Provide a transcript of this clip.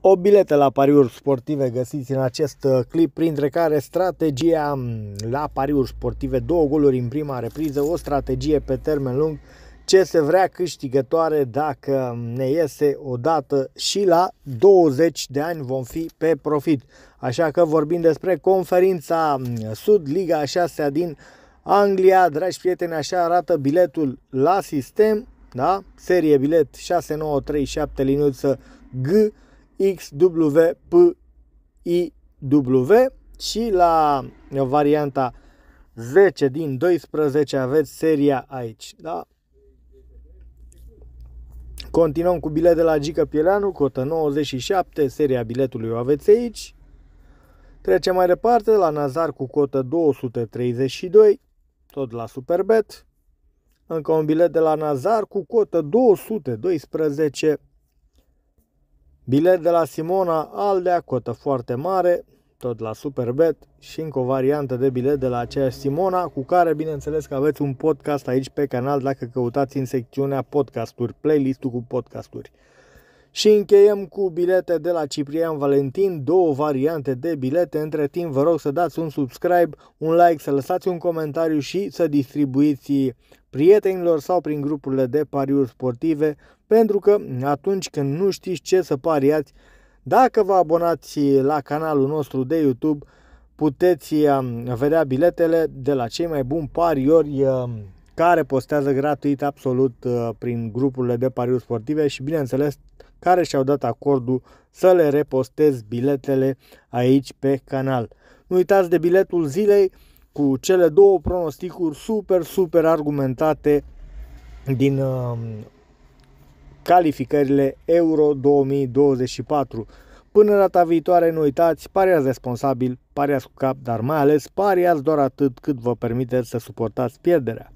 O bilete la pariuri sportive găsiți în acest uh, clip, printre care strategia mm, la pariuri sportive, două goluri în prima repriză, o strategie pe termen lung, ce se vrea câștigătoare dacă mm, ne iese odată și la 20 de ani vom fi pe profit. Așa că vorbim despre conferința mm, Sud, Liga 6 din Anglia. Dragi prieteni, așa arată biletul la sistem, da? Serie bilet 6937 liniuță G XWPIW și la varianta 10 din 12 aveți seria aici. Da? Continuăm cu bilet de la Gica Pieleanu, cotă 97, seria biletului o aveți aici. Trecem mai departe la Nazar cu cotă 232, tot la Superbet. Încă un bilet de la Nazar cu cotă 212, Bilet de la Simona Aldea, cotă foarte mare, tot la Superbet și încă o variantă de bilet de la aceeași Simona, cu care bineînțeles că aveți un podcast aici pe canal dacă căutați în secțiunea podcasturi, playlist-ul cu podcasturi. Și încheiem cu bilete de la Ciprian Valentin, două variante de bilete. Între timp vă rog să dați un subscribe, un like, să lăsați un comentariu și să distribuiți prietenilor sau prin grupurile de pariuri sportive, pentru că atunci când nu știți ce să pariați, dacă vă abonați la canalul nostru de YouTube, puteți um, vedea biletele de la cei mai buni pariori um, care postează gratuit absolut uh, prin grupurile de pariuri sportive și bineînțeles care și-au dat acordul să le repostez biletele aici pe canal. Nu uitați de biletul zilei cu cele două pronosticuri super, super argumentate din uh, calificările Euro 2024. Până data viitoare, nu uitați, pariați responsabil, pariați cu cap, dar mai ales pariați doar atât cât vă permiteți să suportați pierderea.